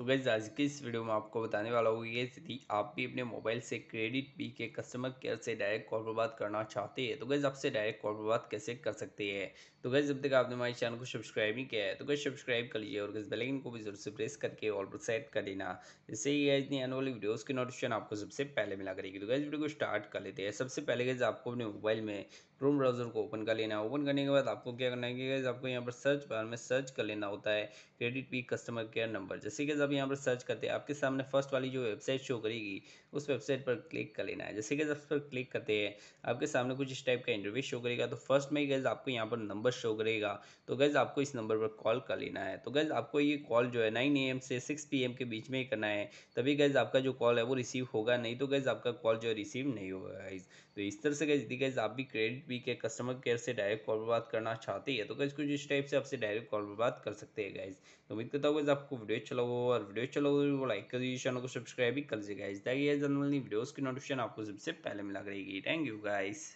तो गैस आज के इस वीडियो में आपको बताने वाला हूँ ये यदि आप भी अपने मोबाइल से क्रेडिट बी के कस्टमर केयर से डायरेक्ट कॉल पर बात करना चाहते हैं तो गैस आपसे डायरेक्ट कॉल पर बात कैसे कर सकते हैं तो गैस जब तक आपने हमारे चैनल को सब्सक्राइब नहीं किया है तो गैस सब्सक्राइब कर लीजिए और गैस बेलाइन को भी जरूर से प्रेस करके ऑल पर सेट कर देना इससे ये इतनी आने वाली वीडियोज़ की नोटिफिकेशन आपको सबसे पहले मिला करेगी तो गैस वीडियो को स्टार्ट कर लेते हैं सबसे पहले गैस आपको अपने मोबाइल में क्रोम ब्राउजर को ओपन कर लेना है ओपन करने के बाद आपको क्या करना है कि गैस आपको यहाँ पर सर्च बार में सर्च कर लेना होता है KreditBee customer care number जैसे कि भी यहाँ पर सर्च करते हैं आपके सामने फर्स्ट वाली जो वेबसाइट शो करेगी उस वेबसाइट पर क्लिक कर लेना है जैसे कि जब पर क्लिक करते हैं आपके सामने कुछ इस टाइप का इंटरव्यू शो करेगा तो फर्स्ट में ही गैज़ आपको यहाँ पर नंबर शो करेगा तो गैज़ आपको इस नंबर पर कॉल कर लेना है तो गैज़ आपको ये कॉल जो है नाइन ए से सिक्स पी के बीच में ही करना है तभी गैज़ आपका जो कॉल है वो रिसीव होगा नहीं तो गैज़ आपका कॉल जो है रिसीव नहीं होगा गाइज़ तो इस तरह से गैज़ यदि गैज़ आप भी क्रेडिट भी के कस्टमर केयर से डायरेक्ट कॉल पर बात करना चाहते हैं तो गैज़ कुछ इस टाइप से आपसे डायरेक्ट कॉल पर बात कर सकते हैं गाइज़ तो उम्मीद करता हूँ गैज़ आपको वीडियो चला हुआ और वीडियो चलो वो लाइक कर दीजिए चैनल को सब्सक्राइब भी कर दीजिए गाइस ताकि ये जनरल वीडियोस की नोटिफिकेशन आपको सबसे पहले मिला करेगी थैंक यू गाइस